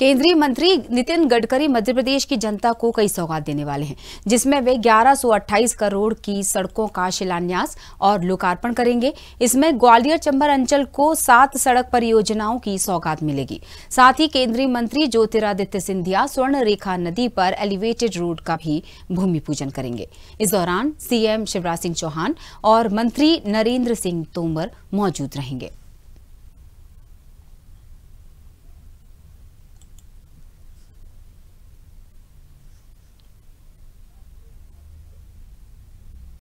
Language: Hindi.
केंद्रीय मंत्री नितिन गडकरी मध्य प्रदेश की जनता को कई सौगात देने वाले हैं जिसमें वे 1128 करोड़ की सड़कों का शिलान्यास और लोकार्पण करेंगे इसमें ग्वालियर चंबर अंचल को सात सड़क परियोजनाओं की सौगात मिलेगी साथ ही केंद्रीय मंत्री ज्योतिरादित्य सिंधिया स्वर्ण रेखा नदी पर एलिवेटेड रोड का भी भूमि पूजन करेंगे इस दौरान सीएम शिवराज सिंह चौहान और मंत्री नरेंद्र सिंह तोमर मौजूद रहेंगे